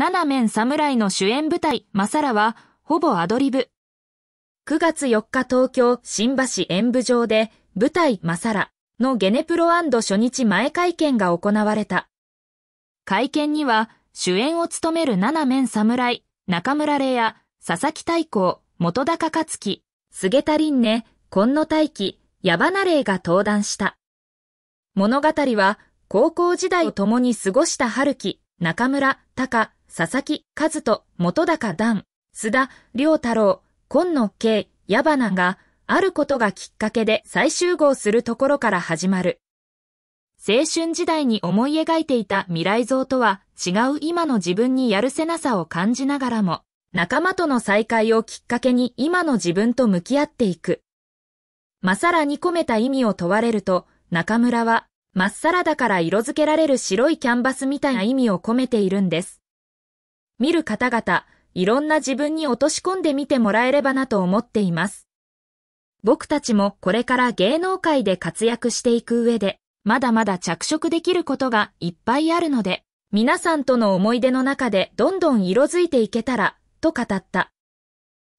七面侍の主演舞台、マサラは、ほぼアドリブ。9月4日東京、新橋演舞場で、舞台、マサラのゲネプロ初日前会見が行われた。会見には、主演を務める七面侍、中村玲也、佐々木大光、元高勝樹、菅田林根、今野大輝、矢花玲が登壇した。物語は、高校時代を共に過ごした春樹、中村、高、佐々木和人、元高段、須田良太郎、今野慶、矢花が、あることがきっかけで再集合するところから始まる。青春時代に思い描いていた未来像とは違う今の自分にやるせなさを感じながらも、仲間との再会をきっかけに今の自分と向き合っていく。まさらに込めた意味を問われると、中村は、まっさらだから色付けられる白いキャンバスみたいな意味を込めているんです。見る方々、いろんな自分に落とし込んでみてもらえればなと思っています。僕たちもこれから芸能界で活躍していく上で、まだまだ着色できることがいっぱいあるので、皆さんとの思い出の中でどんどん色づいていけたら、と語った。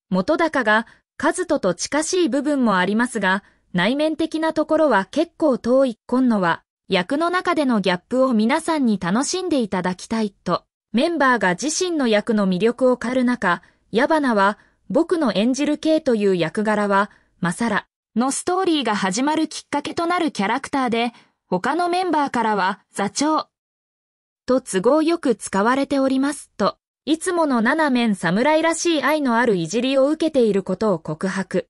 元高が、和人と近しい部分もありますが、内面的なところは結構遠い今度は、役の中でのギャップを皆さんに楽しんでいただきたいと。メンバーが自身の役の魅力を狩る中、矢花は、僕の演じる K という役柄は、マサラのストーリーが始まるきっかけとなるキャラクターで、他のメンバーからは、座長と都合よく使われておりますと、いつもの七面侍らしい愛のあるいじりを受けていることを告白。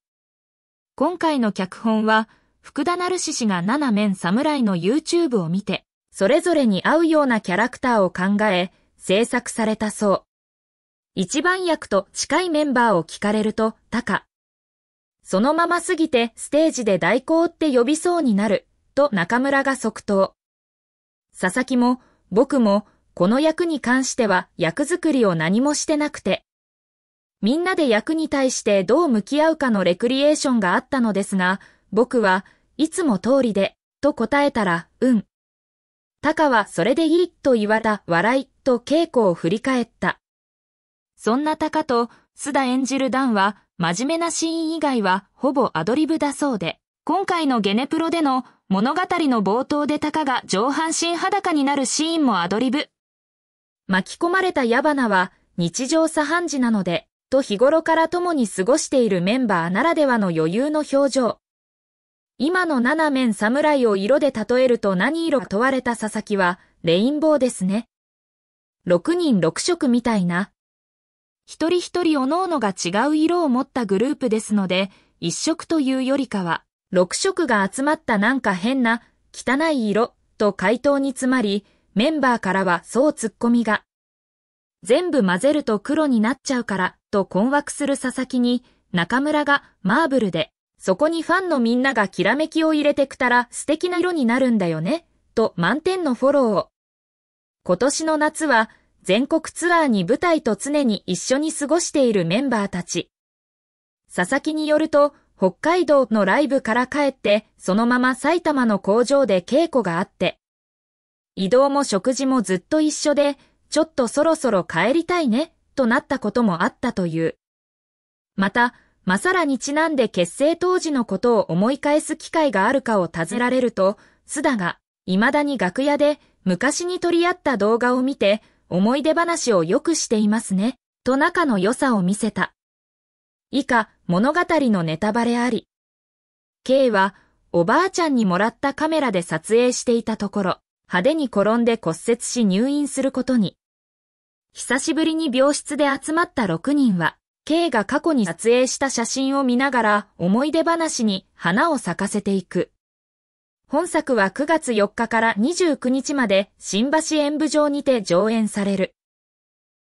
今回の脚本は、福田成志氏が七面侍の YouTube を見て、それぞれに合うようなキャラクターを考え、制作されたそう。一番役と近いメンバーを聞かれると、タカ。そのまますぎてステージで代行って呼びそうになる、と中村が即答。佐々木も、僕も、この役に関しては役作りを何もしてなくて、みんなで役に対してどう向き合うかのレクリエーションがあったのですが、僕はいつも通りで、と答えたら、うん。タカはそれでいいと言われた笑いと稽古を振り返った。そんなタカと、須田演じるダンは、真面目なシーン以外はほぼアドリブだそうで、今回のゲネプロでの物語の冒頭でタカが上半身裸になるシーンもアドリブ。巻き込まれた矢花は日常茶飯事なので、と日頃から共に過ごしているメンバーならではの余裕の表情。今の七面侍を色で例えると何色が問われた佐々木は、レインボーですね。6人6色みたいな。一人一人おのおのが違う色を持ったグループですので、一色というよりかは、6色が集まったなんか変な、汚い色と回答に詰まり、メンバーからはそう突っ込みが。全部混ぜると黒になっちゃうからと困惑する佐々木に、中村がマーブルで、そこにファンのみんながきらめきを入れてくたら素敵な色になるんだよね、と満点のフォローを。今年の夏は全国ツアーに舞台と常に一緒に過ごしているメンバーたち。佐々木によると、北海道のライブから帰って、そのまま埼玉の工場で稽古があって。移動も食事もずっと一緒で、ちょっとそろそろ帰りたいね、となったこともあったという。また、まさらにちなんで結成当時のことを思い返す機会があるかを尋ねられると、須田が、未だに楽屋で昔に撮り合った動画を見て思い出話をよくしていますね、と仲の良さを見せた。以下、物語のネタバレあり。K は、おばあちゃんにもらったカメラで撮影していたところ、派手に転んで骨折し入院することに。久しぶりに病室で集まった6人は、K が過去に撮影した写真を見ながら思い出話に花を咲かせていく。本作は9月4日から29日まで新橋演舞場にて上演される。